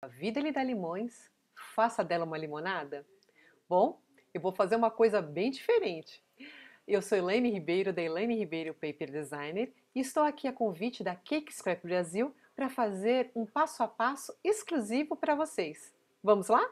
A vida lhe dá limões, faça dela uma limonada. Bom, eu vou fazer uma coisa bem diferente. Eu sou Elaine Ribeiro, da Elaine Ribeiro Paper Designer, e estou aqui a convite da Cake Scrap Brasil para fazer um passo a passo exclusivo para vocês. Vamos lá?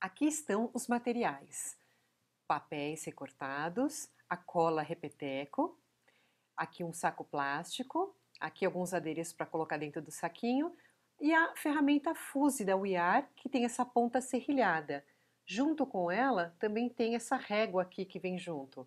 Aqui estão os materiais: papéis recortados, a cola repeteco, aqui um saco plástico, aqui alguns adereços para colocar dentro do saquinho e a ferramenta Fuse da UIAR, que tem essa ponta serrilhada. Junto com ela também tem essa régua aqui que vem junto.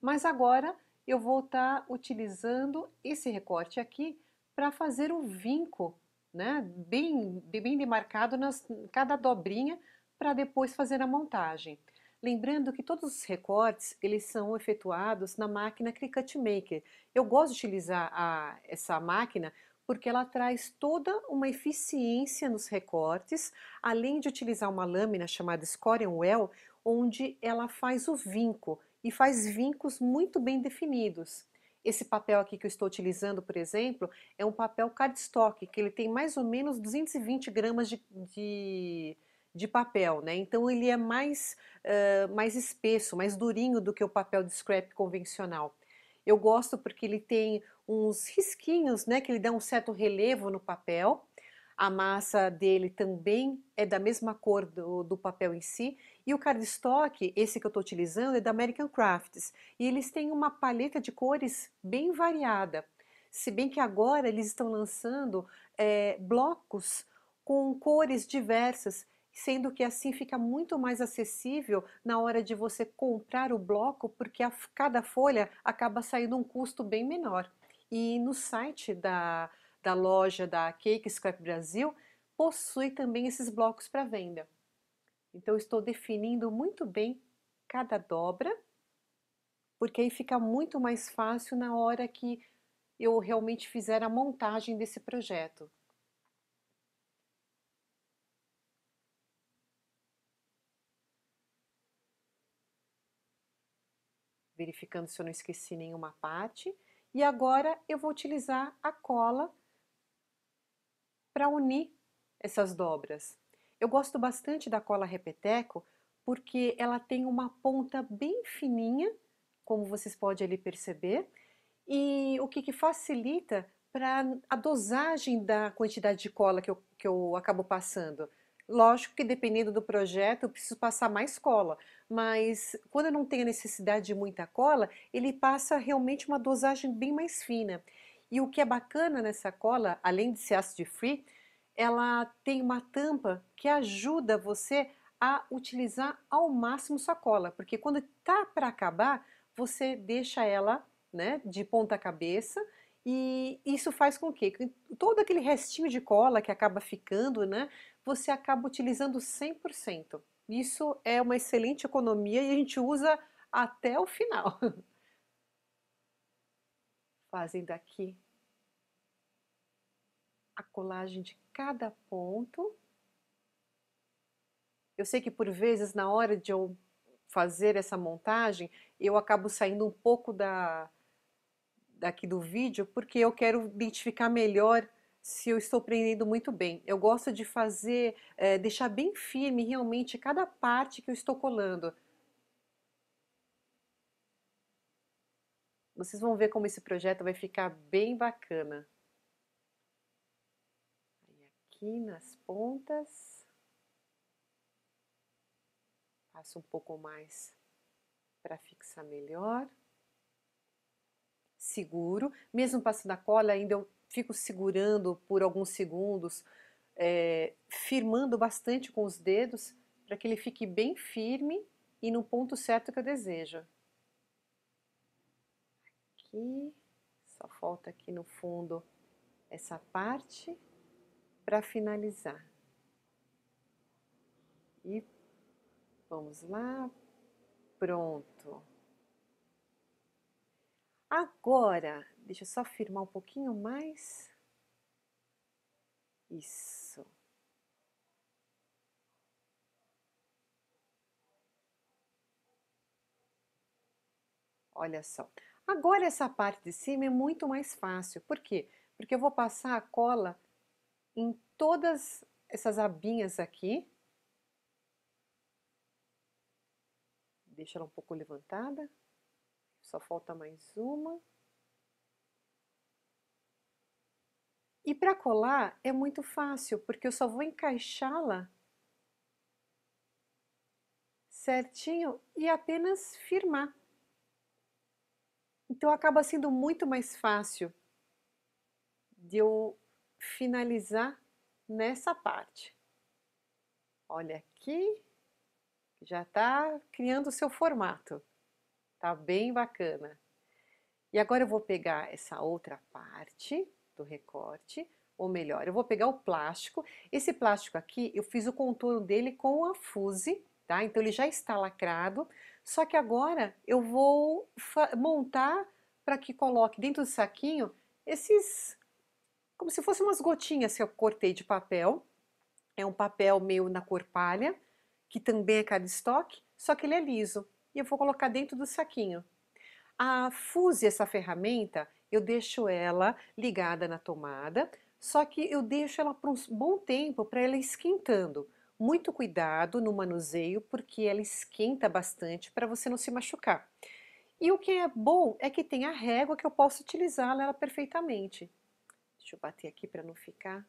Mas agora eu vou estar tá utilizando esse recorte aqui para fazer o vinco, né? Bem, bem demarcado nas cada dobrinha para depois fazer a montagem. Lembrando que todos os recortes eles são efetuados na máquina Cricut Maker. Eu gosto de utilizar a, essa máquina porque ela traz toda uma eficiência nos recortes, além de utilizar uma lâmina chamada Scorian Well, onde ela faz o vinco e faz vincos muito bem definidos. Esse papel aqui que eu estou utilizando, por exemplo, é um papel cardstock, que ele tem mais ou menos 220 gramas de, de de papel, né? Então ele é mais, uh, mais espesso, mais durinho do que o papel de scrap convencional. Eu gosto porque ele tem uns risquinhos, né? Que ele dá um certo relevo no papel. A massa dele também é da mesma cor do, do papel em si. E o cardstock, esse que eu estou utilizando, é da American Crafts. E eles têm uma paleta de cores bem variada. Se bem que agora eles estão lançando é, blocos com cores diversas sendo que assim fica muito mais acessível na hora de você comprar o bloco, porque a cada folha acaba saindo um custo bem menor. E no site da, da loja da Cake Scrap Brasil possui também esses blocos para venda. Então estou definindo muito bem cada dobra, porque aí fica muito mais fácil na hora que eu realmente fizer a montagem desse projeto. verificando se eu não esqueci nenhuma parte. E agora eu vou utilizar a cola para unir essas dobras. Eu gosto bastante da cola repeteco porque ela tem uma ponta bem fininha, como vocês podem ali perceber, e o que, que facilita para a dosagem da quantidade de cola que eu, que eu acabo passando. Lógico que dependendo do projeto, eu preciso passar mais cola, mas quando eu não tenho necessidade de muita cola, ele passa realmente uma dosagem bem mais fina. E o que é bacana nessa cola, além de ser ácido free, ela tem uma tampa que ajuda você a utilizar ao máximo sua cola, porque quando tá para acabar, você deixa ela, né, de ponta cabeça e isso faz com que todo aquele restinho de cola que acaba ficando, né, você acaba utilizando 100%. Isso é uma excelente economia e a gente usa até o final. Fazem daqui a colagem de cada ponto. Eu sei que por vezes na hora de eu fazer essa montagem, eu acabo saindo um pouco da, daqui do vídeo, porque eu quero identificar melhor se eu estou prendendo muito bem. Eu gosto de fazer, é, deixar bem firme realmente cada parte que eu estou colando. Vocês vão ver como esse projeto vai ficar bem bacana. E aqui nas pontas. Passo um pouco mais para fixar melhor seguro. Mesmo passando a cola, ainda eu fico segurando por alguns segundos, é, firmando bastante com os dedos para que ele fique bem firme e no ponto certo que eu desejo. Aqui, só falta aqui no fundo essa parte para finalizar. E vamos lá, pronto. Agora, deixa eu só firmar um pouquinho mais. Isso. Olha só. Agora essa parte de cima é muito mais fácil. Por quê? Porque eu vou passar a cola em todas essas abinhas aqui. Deixa ela um pouco levantada. Só falta mais uma. E para colar é muito fácil, porque eu só vou encaixá-la certinho e apenas firmar. Então acaba sendo muito mais fácil de eu finalizar nessa parte. Olha aqui, já está criando o seu formato. Tá bem bacana. E agora eu vou pegar essa outra parte do recorte, ou melhor, eu vou pegar o plástico. Esse plástico aqui, eu fiz o contorno dele com a fuse, tá? Então ele já está lacrado, só que agora eu vou montar para que coloque dentro do saquinho esses, como se fossem umas gotinhas que eu cortei de papel. É um papel meio na cor palha, que também é cardstock, só que ele é liso e eu vou colocar dentro do saquinho. A Fuse, essa ferramenta, eu deixo ela ligada na tomada, só que eu deixo ela por um bom tempo para ela esquentando. Muito cuidado no manuseio, porque ela esquenta bastante para você não se machucar. E o que é bom é que tem a régua que eu posso utilizar ela perfeitamente. Deixa eu bater aqui para não ficar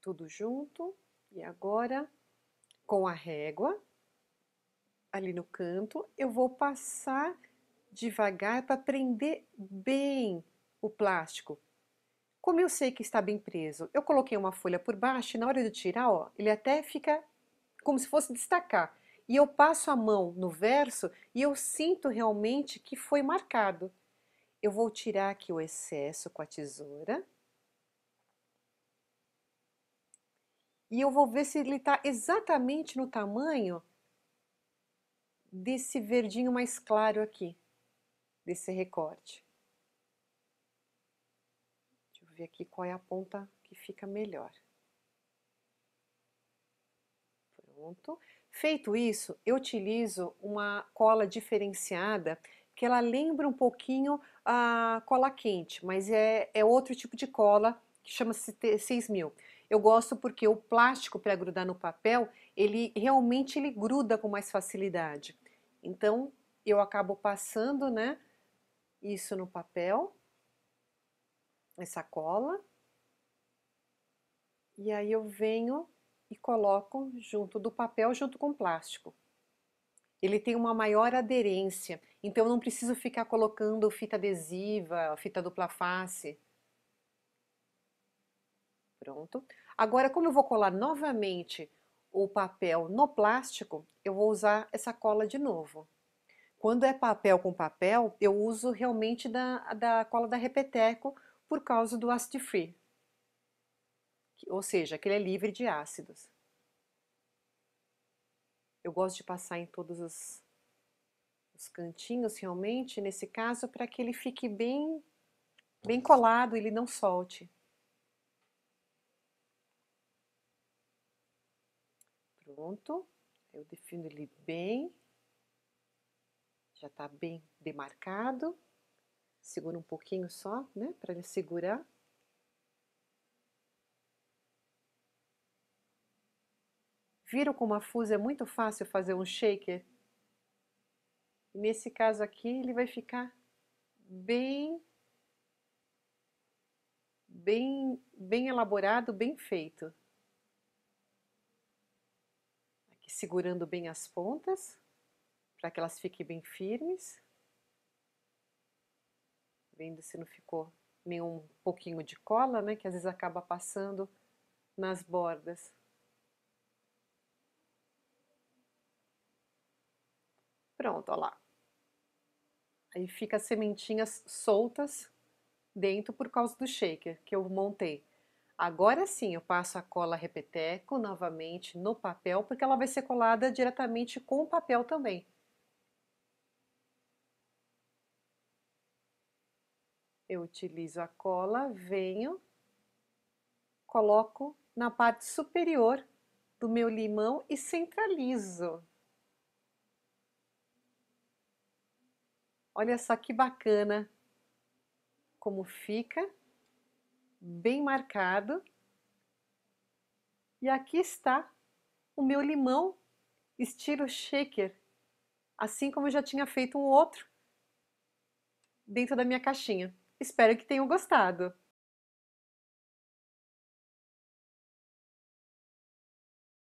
tudo junto. E agora, com a régua, ali no canto, eu vou passar devagar para prender bem o plástico. Como eu sei que está bem preso, eu coloquei uma folha por baixo e na hora de tirar, ó, ele até fica como se fosse destacar. E eu passo a mão no verso e eu sinto realmente que foi marcado. Eu vou tirar aqui o excesso com a tesoura. E eu vou ver se ele está exatamente no tamanho desse verdinho mais claro aqui, desse recorte. Deixa eu ver aqui qual é a ponta que fica melhor. Pronto. Feito isso, eu utilizo uma cola diferenciada que ela lembra um pouquinho a cola quente, mas é, é outro tipo de cola que chama-se 6000. Eu gosto porque o plástico para grudar no papel, ele realmente ele gruda com mais facilidade. Então, eu acabo passando, né, isso no papel, essa cola, e aí eu venho e coloco junto do papel, junto com o plástico. Ele tem uma maior aderência, então eu não preciso ficar colocando fita adesiva, fita dupla face. Pronto. Agora, como eu vou colar novamente o papel no plástico, eu vou usar essa cola de novo. Quando é papel com papel, eu uso realmente da, da cola da Repeteco por causa do acid free. Ou seja, que ele é livre de ácidos. Eu gosto de passar em todos os, os cantinhos realmente, nesse caso, para que ele fique bem, bem colado, ele não solte. Pronto, eu defino ele bem, já está bem demarcado. Segura um pouquinho só, né, para ele segurar. Viram como a fusa é muito fácil fazer um shaker? Nesse caso aqui, ele vai ficar bem, bem, bem elaborado, bem feito. segurando bem as pontas, para que elas fiquem bem firmes. Vendo se não ficou nenhum pouquinho de cola, né, que às vezes acaba passando nas bordas. Pronto, olha lá. Aí fica as sementinhas soltas dentro por causa do shaker que eu montei. Agora sim, eu passo a cola repeteco novamente no papel, porque ela vai ser colada diretamente com o papel também. Eu utilizo a cola, venho, coloco na parte superior do meu limão e centralizo. Olha só que bacana como fica bem marcado. E aqui está o meu limão estilo shaker, assim como eu já tinha feito um outro dentro da minha caixinha. Espero que tenham gostado!